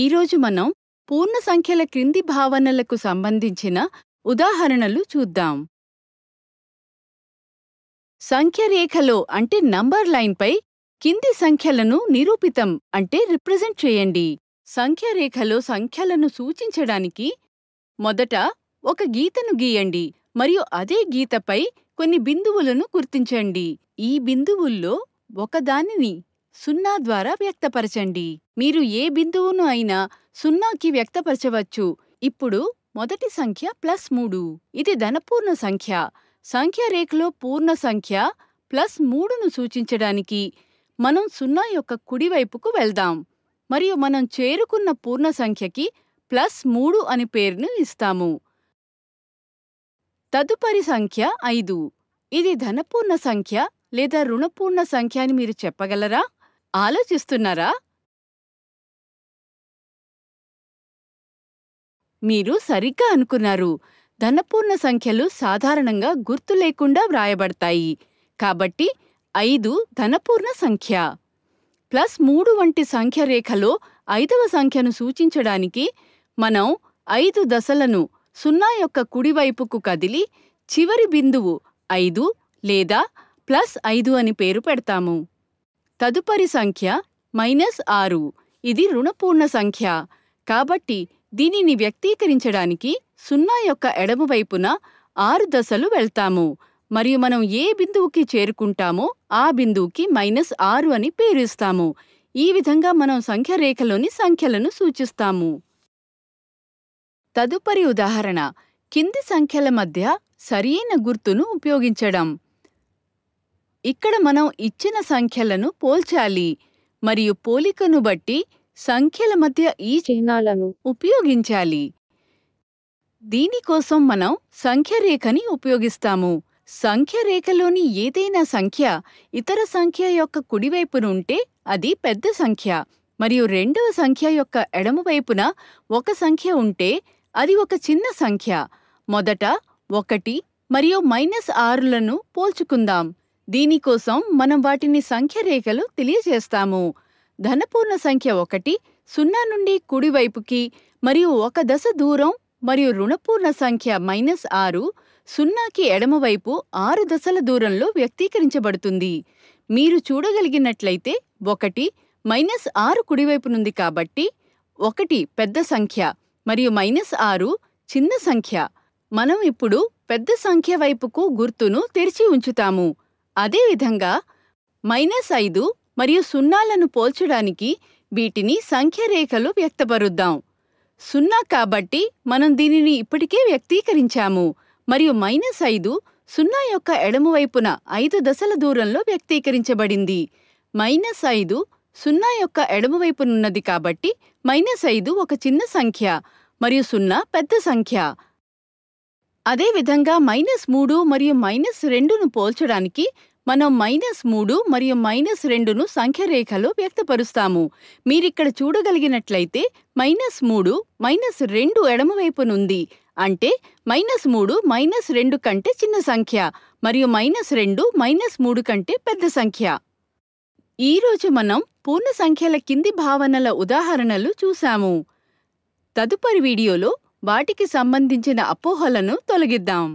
ఈరోజు మనం పూర్ణ సంఖ్యల క్రింది భావనలకు సంబంధించిన ఉదాహరణలు చూద్దాం సంఖ్యరేఖలో అంటే నంబర్ లైన్పై కింది సంఖ్యలను నిరూపితం అంటే రిప్రజెంట్ చేయండి సంఖ్యరేఖలో సంఖ్యలను సూచించడానికి మొదట ఒక గీతను గీయండి మరియు అదే గీతపై కొన్ని బిందువులను గుర్తించండి ఈ బిందువుల్లో ఒకదానిని సున్నా ద్వారా వ్యక్తపరచండి మీరు ఏ బిందువును అయినా సున్నాకి వ్యక్తపరచవచ్చు ఇప్పుడు మొదటి సంఖ్య ప్లస్ మూడు ఇది ధనపూర్ణ సంఖ్య సంఖ్య రేఖలో పూర్ణ సంఖ్య ప్లస్ మూడును సూచించడానికి మనం సున్నా యొక్క కుడివైపుకు వెళ్దాం మరియు మనం చేరుకున్న పూర్ణ సంఖ్యకి ప్లస్ మూడు అని పేరును ఇస్తాము తదుపరి సంఖ్య ఐదు ఇది ధనపూర్ణ సంఖ్య లేదా రుణపూర్ణ సంఖ్య అని మీరు చెప్పగలరా ఆలోచిస్తున్నారా మీరు సరిగ్గా అనుకున్నారు ధనపూర్ణ సంఖ్యలు సాధారణంగా గుర్తు లేకుండా వ్రాయబడతాయి కాబట్టి ఐదు ధనపూర్ణ సంఖ్య ప్లస్ మూడు వంటి సంఖ్య రేఖలో ఐదవ సంఖ్యను సూచించడానికి మనం ఐదు దశలను సున్నా యొక్క కుడివైపుకు కదిలి చివరి బిందువు ఐదు లేదా ప్లస్ ఐదు అని పేరు పెడతాము తదుపరి సంఖ్య మైనస్ ఆరు ఇది రుణపూర్ణ సంఖ్య కాబట్టి దీనిని వ్యక్తీకరించడానికి సున్నా యొక్క ఎడమవైపున ఆరు దశలు వెళ్తాము మరియు మనం ఏ బిందువుకి చేరుకుంటామో ఆ బిందువుకి మైనస్ ఆరు అని పేరుస్తాము ఈ విధంగా మనం సంఖ్య రేఖలోని సంఖ్యలను సూచిస్తాము తదుపరి ఉదాహరణ కింది సంఖ్యల మధ్య సరియైన గుర్తును ఉపయోగించడం ఇక్కడ మనం ఇచ్చిన సంఖ్యలను పోల్చాలి మరియు పోలికను బట్టి సంఖ్యల మధ్య ఈ చిహ్నాలను ఉపయోగించాలి దీనికోసం మనం సంఖ్యరేఖని ఉపయోగిస్తాము సంఖ్యరేఖలోని ఏదైనా సంఖ్య ఇతర సంఖ్య యొక్క కుడివైపున ఉంటే అది పెద్ద సంఖ్య మరియు రెండవ సంఖ్య యొక్క ఎడమవైపున ఒక సంఖ్య ఉంటే అది ఒక చిన్న సంఖ్య మొదట ఒకటి మరియు మైనస్ ఆరులను పోల్చుకుందాం దీనికోసం మనం వాటిని సంఖ్యరేఖలు తెలియజేస్తాము ధనపూర్ణ సంఖ్య ఒకటి సున్నా నుండి కుడివైపుకి మరియు ఒక దశ దూరం మరియు రుణపూర్ణ సంఖ్య మైనస్ ఆరు సున్నాకి ఎడమవైపు ఆరు దశల దూరంలో వ్యక్తీకరించబడుతుంది మీరు చూడగలిగినట్లయితే ఒకటి మైనస్ ఆరు కుడివైపు నుంది కాబట్టి ఒకటి పెద్ద సంఖ్య మరియు మైనస్ ఆరు చిన్న సంఖ్య మనం ఇప్పుడు పెద్ద సంఖ్య వైపుకు గుర్తును తెరిచి ఉంచుతాము అదేవిధంగా మైనస్ ఐదు మరియు సున్నాలను పోల్చడానికి వీటిని సంఖ్యరేఖలు వ్యక్తపరుద్దాం సున్నా కాబట్టి మనం దీనిని ఇప్పటికే వ్యక్తీకరించాము మరియు మైనస్ ఐదు సున్నా యొక్క ఎడమవైపున ఐదు దశల దూరంలో వ్యక్తీకరించబడింది మైనస్ ఐదు సున్నా యొక్క ఎడమవైపునున్నది కాబట్టి మైనస్ ఐదు ఒక చిన్న సంఖ్య మరియు సున్నా పెద్ద సంఖ్య అదేవిధంగా మైనస్ మూడు మరియు మైనస్ రెండును పోల్చడానికి మనం మైనస్ మూడు మరియు మైనస్ రెండును సంఖ్యరేఖలో వ్యక్తపరుస్తాము మీరిక్కడ చూడగలిగినట్లయితే మైనస్ మూడు మైనస్ రెండు ఎడమవైపునుంది అంటే మైనస్ మూడు మైనస్ రెండు కంటే చిన్న సంఖ్య మరియు మైనస్ రెండు మైనస్ మూడు కంటే పెద్ద సంఖ్య ఈరోజు మనం పూర్ణ సంఖ్యల కింది భావనల ఉదాహరణలు చూశాము తదుపరి వీడియోలో వాటికి సంబంధించిన అపోహలను తొలగిద్దాం